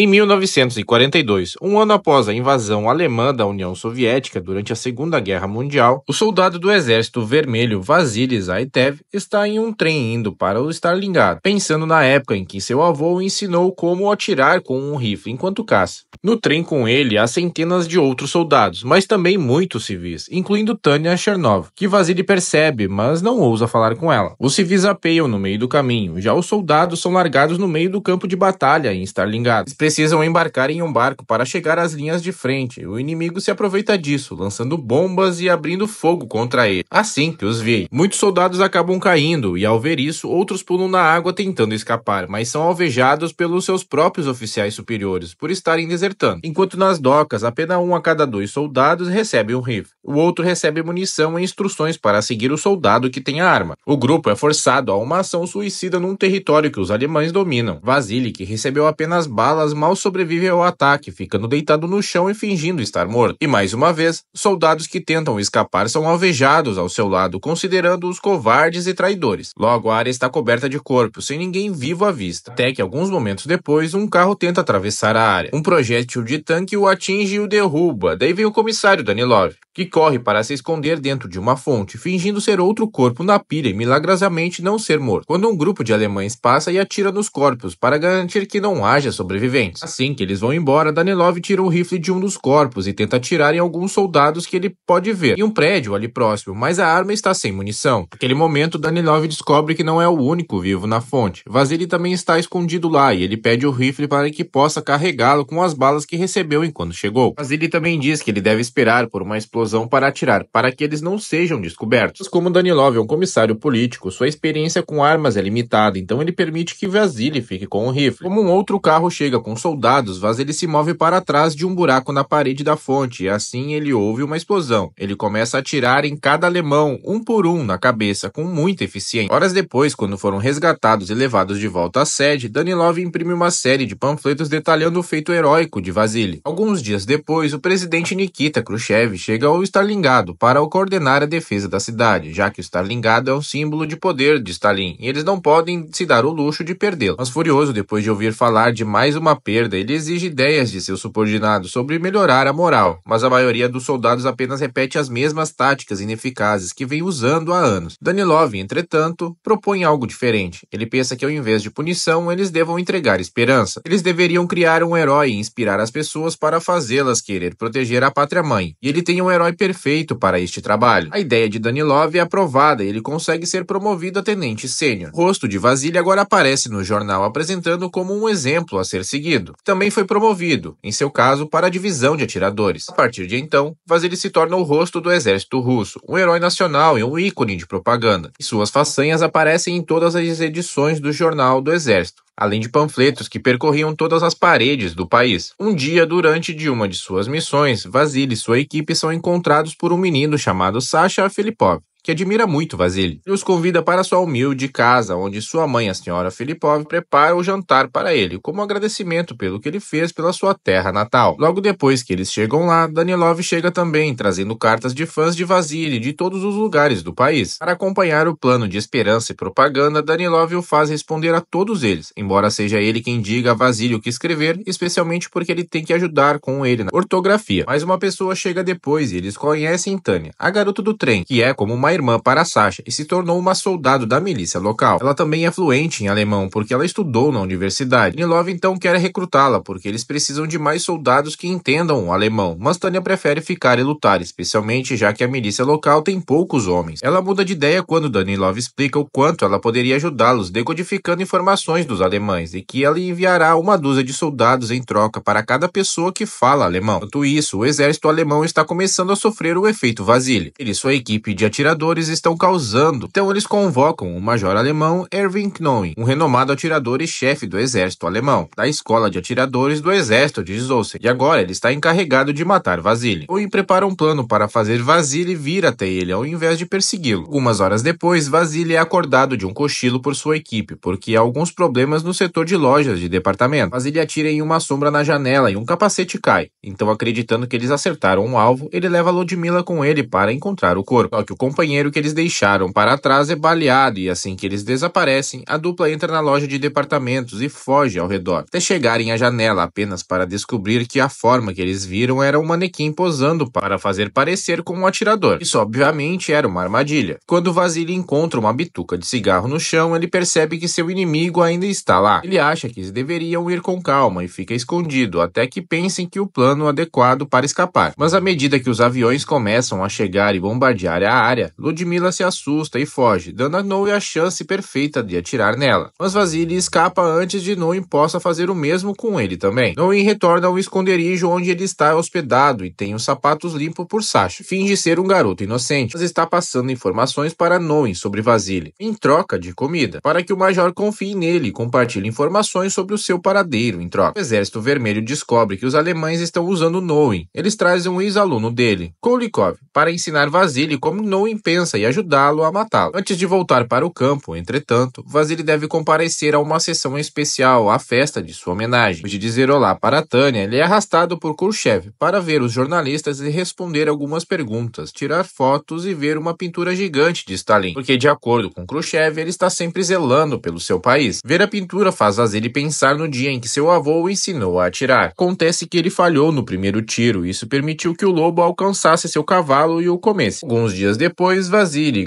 Em 1942, um ano após a invasão alemã da União Soviética durante a Segunda Guerra Mundial, o soldado do Exército Vermelho Vasily Zaitsev está em um trem indo para o Stalingrado, pensando na época em que seu avô ensinou como atirar com um rifle enquanto caça. No trem com ele há centenas de outros soldados, mas também muitos civis, incluindo Tanya Chernov, que Vasily percebe, mas não ousa falar com ela. Os civis apeiam no meio do caminho, já os soldados são largados no meio do campo de batalha em Stalingrado precisam embarcar em um barco para chegar às linhas de frente. O inimigo se aproveita disso, lançando bombas e abrindo fogo contra ele. Assim que os vi, muitos soldados acabam caindo e, ao ver isso, outros pulam na água tentando escapar, mas são alvejados pelos seus próprios oficiais superiores por estarem desertando. Enquanto nas docas, apenas um a cada dois soldados recebe um rifle. O outro recebe munição e instruções para seguir o soldado que tem a arma. O grupo é forçado a uma ação suicida num território que os alemães dominam. Vasily, que recebeu apenas balas mal sobrevive ao ataque, ficando deitado no chão e fingindo estar morto. E mais uma vez, soldados que tentam escapar são alvejados ao seu lado, considerando-os covardes e traidores. Logo, a área está coberta de corpos, sem ninguém vivo à vista. Até que, alguns momentos depois, um carro tenta atravessar a área. Um projétil de tanque o atinge e o derruba. Daí vem o comissário Danilov, que corre para se esconder dentro de uma fonte, fingindo ser outro corpo na pilha e milagrosamente não ser morto. Quando um grupo de alemães passa e atira nos corpos para garantir que não haja sobrevivência, sobreviventes. Assim que eles vão embora, Danilov tira um rifle de um dos corpos e tenta atirar em alguns soldados que ele pode ver, em um prédio ali próximo, mas a arma está sem munição. Naquele momento, Danilov descobre que não é o único vivo na fonte. Vasily também está escondido lá e ele pede o rifle para que possa carregá-lo com as balas que recebeu enquanto chegou. Vasily também diz que ele deve esperar por uma explosão para atirar, para que eles não sejam descobertos. Mas como Danilov é um comissário político, sua experiência com armas é limitada, então ele permite que Vasily fique com o rifle. Como um outro carro chega com com soldados, Vasily se move para trás de um buraco na parede da fonte e assim ele ouve uma explosão. Ele começa a atirar em cada alemão, um por um, na cabeça, com muita eficiência. Horas depois, quando foram resgatados e levados de volta à sede, Danilov imprime uma série de panfletos detalhando o feito heróico de Vasily. Alguns dias depois, o presidente Nikita Khrushchev chega ao Stalingado para coordenar a defesa da cidade, já que o Stalingado é o símbolo de poder de Stalin e eles não podem se dar o luxo de perdê-lo. Mas furioso depois de ouvir falar de mais uma perda, ele exige ideias de seus subordinados sobre melhorar a moral, mas a maioria dos soldados apenas repete as mesmas táticas ineficazes que vem usando há anos. Danilov, entretanto, propõe algo diferente. Ele pensa que ao invés de punição, eles devam entregar esperança. Eles deveriam criar um herói e inspirar as pessoas para fazê-las querer proteger a pátria-mãe. E ele tem um herói perfeito para este trabalho. A ideia de Danilov é aprovada e ele consegue ser promovido a tenente sênior. Rosto de Vasilha agora aparece no jornal apresentando como um exemplo a ser seguido seguido. Também foi promovido, em seu caso, para a divisão de atiradores. A partir de então, Vasily se torna o rosto do exército russo, um herói nacional e um ícone de propaganda. E suas façanhas aparecem em todas as edições do Jornal do Exército além de panfletos que percorriam todas as paredes do país. Um dia, durante de uma de suas missões, Vasily e sua equipe são encontrados por um menino chamado Sasha Filipov que admira muito Vasily, e os convida para sua humilde casa, onde sua mãe, a senhora Filipov, prepara o jantar para ele, como agradecimento pelo que ele fez pela sua terra natal. Logo depois que eles chegam lá, Danilov chega também, trazendo cartas de fãs de Vasily de todos os lugares do país. Para acompanhar o plano de esperança e propaganda, Danilov o faz responder a todos eles, embora seja ele quem diga a Vasily o que escrever, especialmente porque ele tem que ajudar com ele na ortografia. Mas uma pessoa chega depois e eles conhecem Tânia, a garota do trem, que é como uma uma irmã para Sasha e se tornou uma soldado da milícia local. Ela também é fluente em alemão porque ela estudou na universidade. Nilov então quer recrutá-la porque eles precisam de mais soldados que entendam o alemão, mas Tânia prefere ficar e lutar, especialmente já que a milícia local tem poucos homens. Ela muda de ideia quando Danilov explica o quanto ela poderia ajudá-los decodificando informações dos alemães e que ela enviará uma dúzia de soldados em troca para cada pessoa que fala alemão. Enquanto isso, o exército alemão está começando a sofrer o efeito Vasily. Ele e sua equipe de atiradores atiradores estão causando. Então eles convocam o major alemão Erwin Knoin, um renomado atirador e chefe do exército alemão, da escola de atiradores do exército de Zossen, e agora ele está encarregado de matar Vasily. Owen prepara um plano para fazer Vasily vir até ele ao invés de persegui-lo. Algumas horas depois, Vasily é acordado de um cochilo por sua equipe, porque há alguns problemas no setor de lojas de departamento. Vasily atira em uma sombra na janela e um capacete cai. Então, acreditando que eles acertaram um alvo, ele leva Ludmilla com ele para encontrar o corpo. Só que o companheiro companheiro que eles deixaram para trás é baleado e assim que eles desaparecem, a dupla entra na loja de departamentos e foge ao redor, até chegarem à janela apenas para descobrir que a forma que eles viram era um manequim posando para fazer parecer como um atirador. Isso obviamente era uma armadilha. Quando Vasily encontra uma bituca de cigarro no chão, ele percebe que seu inimigo ainda está lá. Ele acha que eles deveriam ir com calma e fica escondido até que pensem que o plano adequado para escapar. Mas à medida que os aviões começam a chegar e bombardear a área, Ludmilla se assusta e foge, dando a Noe a chance perfeita de atirar nela. Mas Vasily escapa antes de Noe possa fazer o mesmo com ele também. Noe retorna ao esconderijo onde ele está hospedado e tem os sapatos limpos por Sasha. Finge ser um garoto inocente, mas está passando informações para Noe sobre Vasily, em troca de comida, para que o Major confie nele e compartilhe informações sobre o seu paradeiro em troca. O Exército Vermelho descobre que os alemães estão usando Noe. Eles trazem um ex-aluno dele, Kolikov, para ensinar Vasily como Noe pensa e ajudá-lo a matá-lo. Antes de voltar para o campo, entretanto, Vasily deve comparecer a uma sessão especial à festa de sua homenagem. De dizer olá para Tânia, ele é arrastado por Khrushchev para ver os jornalistas e responder algumas perguntas, tirar fotos e ver uma pintura gigante de Stalin, porque de acordo com Khrushchev, ele está sempre zelando pelo seu país. Ver a pintura faz Vasily pensar no dia em que seu avô o ensinou a atirar. Acontece que ele falhou no primeiro tiro, e isso permitiu que o lobo alcançasse seu cavalo e o comesse. Alguns dias depois, atiradores Vasily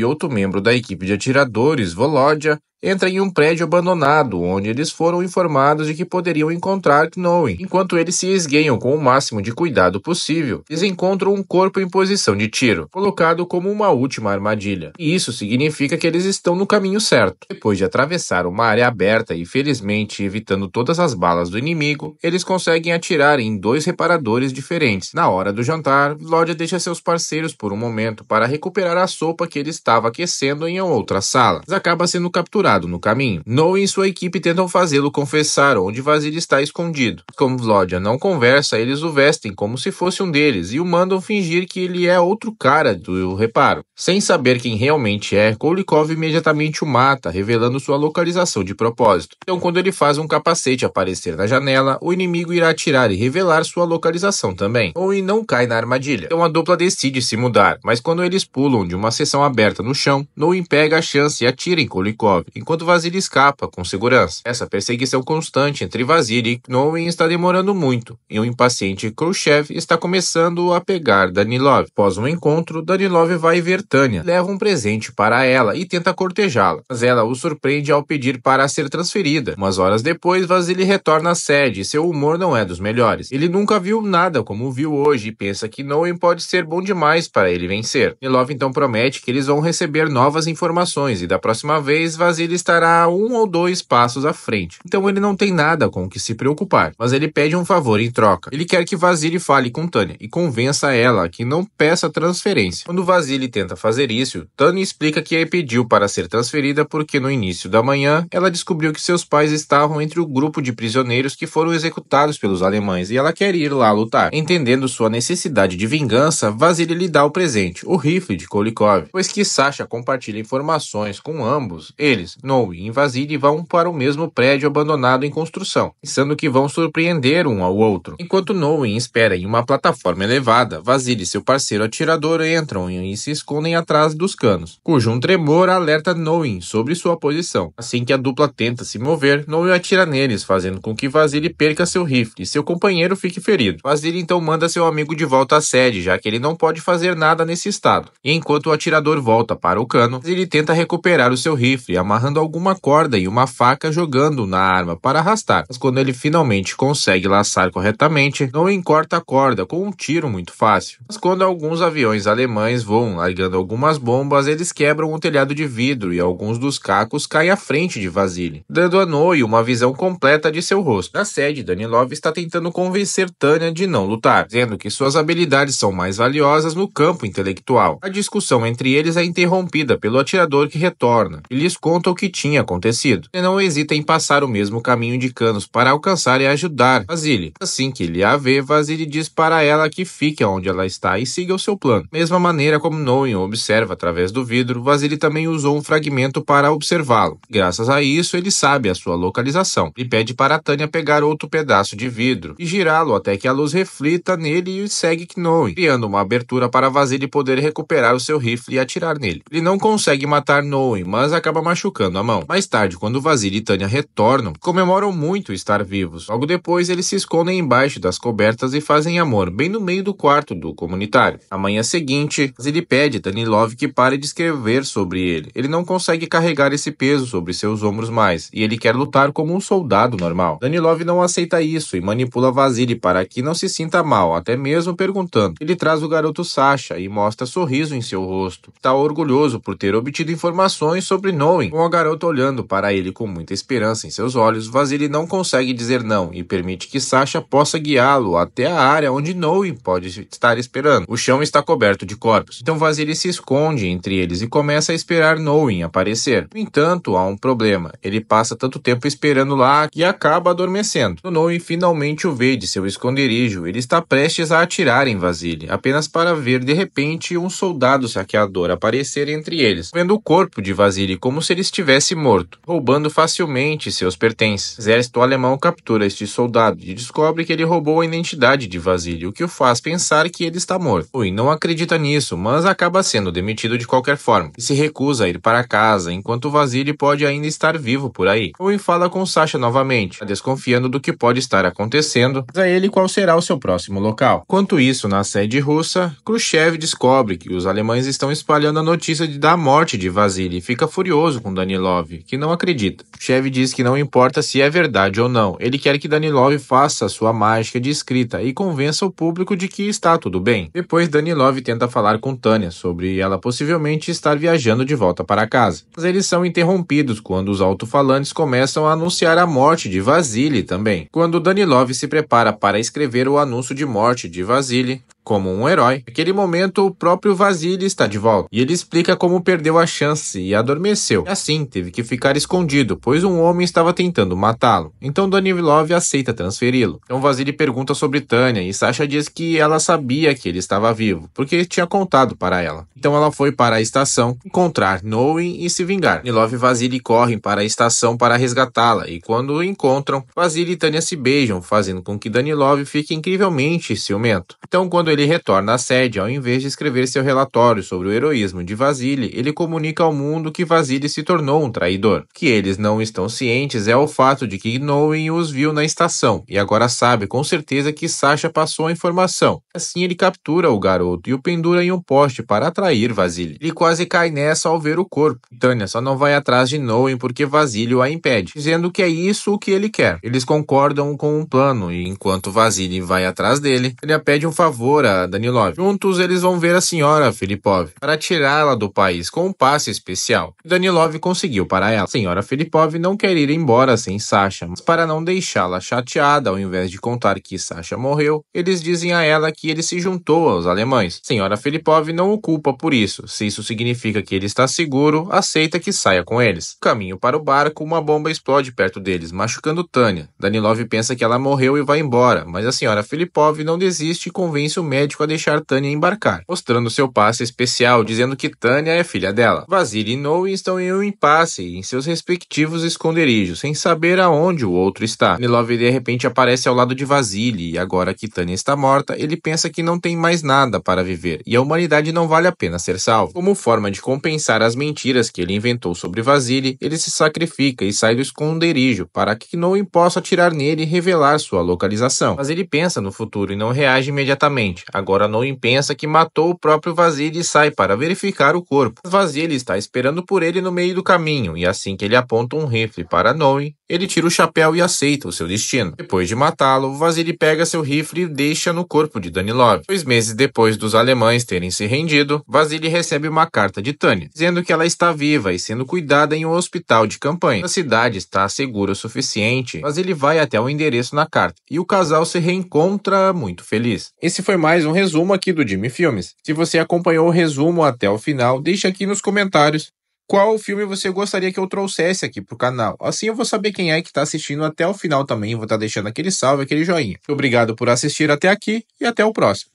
e outro membro da equipe de atiradores Volodya entra em um prédio abandonado, onde eles foram informados de que poderiam encontrar Knowen. Enquanto eles se esgueiam com o máximo de cuidado possível, eles encontram um corpo em posição de tiro, colocado como uma última armadilha. E isso significa que eles estão no caminho certo. Depois de atravessar uma área aberta e felizmente evitando todas as balas do inimigo, eles conseguem atirar em dois reparadores diferentes. Na hora do jantar, Lodge deixa seus parceiros por um momento para recuperar a sopa que ele estava aquecendo em outra sala, mas acaba sendo capturado no caminho. Noe e sua equipe tentam fazê-lo confessar onde Vasily está escondido. Como Vlodia não conversa, eles o vestem como se fosse um deles e o mandam fingir que ele é outro cara do reparo. Sem saber quem realmente é, Kolikov imediatamente o mata, revelando sua localização de propósito. Então, quando ele faz um capacete aparecer na janela, o inimigo irá atirar e revelar sua localização também. Noe não cai na armadilha. Então, a dupla decide se mudar, mas quando eles pulam de uma seção aberta no chão, Noe pega a chance e atira em Kolikov enquanto Vasily escapa com segurança. Essa perseguição constante entre Vasily e Knowing está demorando muito, e o um impaciente Khrushchev está começando a pegar Danilov. Após um encontro, Danilov vai ver Tânia, leva um presente para ela e tenta cortejá-la, mas ela o surpreende ao pedir para ser transferida. Umas horas depois, Vasily retorna à sede e seu humor não é dos melhores. Ele nunca viu nada como viu hoje e pensa que Noen pode ser bom demais para ele vencer. Danilov então promete que eles vão receber novas informações e da próxima vez Vasily ele estará um ou dois passos à frente. Então ele não tem nada com o que se preocupar, mas ele pede um favor em troca. Ele quer que Vasily fale com Tânia e convença ela que não peça transferência. Quando Vasily tenta fazer isso, Tânia explica que a pediu para ser transferida porque no início da manhã ela descobriu que seus pais estavam entre o grupo de prisioneiros que foram executados pelos alemães e ela quer ir lá lutar. Entendendo sua necessidade de vingança, Vasily lhe dá o presente, o rifle de Kolikov, pois que Sasha compartilha informações com ambos eles Snow e Invasile vão para o mesmo prédio abandonado em construção, pensando que vão surpreender um ao outro. Enquanto Noe espera em uma plataforma elevada, Vasile e seu parceiro atirador entram e se escondem atrás dos canos, cujo um tremor alerta Noe sobre sua posição. Assim que a dupla tenta se mover, Noe atira neles, fazendo com que Vasile perca seu rifle e seu companheiro fique ferido. Vasile então manda seu amigo de volta à sede, já que ele não pode fazer nada nesse estado. E enquanto o atirador volta para o cano, ele tenta recuperar o seu rifle, amarrando amarrando alguma corda e uma faca jogando na arma para arrastar, mas quando ele finalmente consegue laçar corretamente, não encorta a corda com um tiro muito fácil. Mas quando alguns aviões alemães voam largando algumas bombas, eles quebram um telhado de vidro e alguns dos cacos caem à frente de Vasily, dando a Noi uma visão completa de seu rosto. Na sede, Danilov está tentando convencer Tânia de não lutar, dizendo que suas habilidades são mais valiosas no campo intelectual. A discussão entre eles é interrompida pelo atirador que retorna e lhes conta o que tinha acontecido. Ele não hesita em passar o mesmo caminho de Canos para alcançar e ajudar Vasily. Assim que ele a vê, Vasily diz para ela que fique onde ela está e siga o seu plano. Mesma maneira como Noen observa através do vidro, Vasily também usou um fragmento para observá-lo. Graças a isso, ele sabe a sua localização e pede para Tânia pegar outro pedaço de vidro e girá-lo até que a luz reflita nele e segue Knoe, criando uma abertura para Vasily poder recuperar o seu rifle e atirar nele. Ele não consegue matar Noen, mas acaba machucando segurando a mão. Mais tarde, quando Vasily e Tânia retornam, comemoram muito estar vivos. Logo depois, eles se escondem embaixo das cobertas e fazem amor, bem no meio do quarto do comunitário. Na manhã seguinte, Vasily pede a Danilov que pare de escrever sobre ele. Ele não consegue carregar esse peso sobre seus ombros mais, e ele quer lutar como um soldado normal. Danilov não aceita isso e manipula Vasily para que não se sinta mal, até mesmo perguntando. Ele traz o garoto Sasha e mostra sorriso em seu rosto. Está orgulhoso por ter obtido informações sobre Noen com a garota olhando para ele com muita esperança em seus olhos, Vasily não consegue dizer não e permite que Sasha possa guiá-lo até a área onde Noe pode estar esperando. O chão está coberto de corpos, então Vasily se esconde entre eles e começa a esperar Noe aparecer. No entanto, há um problema. Ele passa tanto tempo esperando lá que acaba adormecendo. Noe finalmente o vê de seu esconderijo. Ele está prestes a atirar em Vasily, apenas para ver de repente um soldado saqueador aparecer entre eles, vendo o corpo de Vasily como se ele estivesse estivesse morto, roubando facilmente seus pertences. O exército alemão captura este soldado e descobre que ele roubou a identidade de Vasily, o que o faz pensar que ele está morto. Rui não acredita nisso, mas acaba sendo demitido de qualquer forma e se recusa a ir para casa, enquanto Vasily pode ainda estar vivo por aí. Rui fala com Sasha novamente, desconfiando do que pode estar acontecendo, mas a ele qual será o seu próximo local. Enquanto isso, na sede russa, Khrushchev descobre que os alemães estão espalhando a notícia da morte de Vasily e fica furioso com Daniel Danilov, que não acredita. Chev diz que não importa se é verdade ou não, ele quer que Danilov faça a sua mágica de escrita e convença o público de que está tudo bem. Depois, Danilov tenta falar com Tânia sobre ela possivelmente estar viajando de volta para casa. Mas eles são interrompidos quando os alto-falantes começam a anunciar a morte de Vasily também. Quando Danilov se prepara para escrever o anúncio de morte de Vasily, como um herói, naquele momento o próprio Vasily está de volta e ele explica como perdeu a chance e adormeceu. E assim, teve que ficar escondido, pois um homem estava tentando matá-lo. Então Danilov aceita transferi-lo. Então Vasily pergunta sobre Tânia e Sasha diz que ela sabia que ele estava vivo, porque tinha contado para ela. Então ela foi para a estação encontrar Noen e se vingar. Danilov e Vasily correm para a estação para resgatá-la e quando encontram, Vasily e Tânia se beijam, fazendo com que Danilov fique incrivelmente ciumento. Então quando ele ele retorna à sede, ao invés de escrever seu relatório sobre o heroísmo de Vasily, ele comunica ao mundo que Vasily se tornou um traidor. que eles não estão cientes é o fato de que Nowen os viu na estação e agora sabe com certeza que Sasha passou a informação. Assim, ele captura o garoto e o pendura em um poste para atrair Vasily. Ele quase cai nessa ao ver o corpo. Tânia só não vai atrás de Nowen porque Vasily a impede, dizendo que é isso o que ele quer. Eles concordam com um plano e enquanto Vasily vai atrás dele, ele a pede um favor senhora Danilov. Juntos, eles vão ver a senhora Filipov para tirá-la do país com um passe especial. Danilov conseguiu para ela. A senhora Filipov não quer ir embora sem Sasha, mas para não deixá-la chateada, ao invés de contar que Sasha morreu, eles dizem a ela que ele se juntou aos alemães. Senhora Filipov não o culpa por isso. Se isso significa que ele está seguro, aceita que saia com eles. Caminho para o barco, uma bomba explode perto deles, machucando Tânia. Danilov pensa que ela morreu e vai embora, mas a senhora Filipov não desiste e convence o médico a deixar Tânia embarcar, mostrando seu passe especial, dizendo que Tânia é filha dela. Vasily e Noe estão em um impasse, em seus respectivos esconderijos, sem saber aonde o outro está. Nelove de repente aparece ao lado de Vasily, e agora que Tânia está morta, ele pensa que não tem mais nada para viver, e a humanidade não vale a pena ser salva. Como forma de compensar as mentiras que ele inventou sobre Vasily, ele se sacrifica e sai do esconderijo para que Noe possa atirar nele e revelar sua localização. Mas ele pensa no futuro e não reage imediatamente Agora Noem pensa que matou o próprio Vasily e sai para verificar o corpo. Vasily está esperando por ele no meio do caminho e assim que ele aponta um rifle para Noem, ele tira o chapéu e aceita o seu destino. Depois de matá-lo, Vasily pega seu rifle e deixa no corpo de Danilov. Dois meses depois dos alemães terem se rendido, Vasily recebe uma carta de Tânia, dizendo que ela está viva e sendo cuidada em um hospital de campanha. A cidade está segura o suficiente, Vasily vai até o endereço na carta e o casal se reencontra muito feliz. Esse foi mais um resumo aqui do Jimmy Filmes. Se você acompanhou o resumo até o final, deixa aqui nos comentários qual filme você gostaria que eu trouxesse aqui pro canal. Assim eu vou saber quem é que tá assistindo até o final também, vou estar tá deixando aquele salve, aquele joinha. Obrigado por assistir até aqui e até o próximo.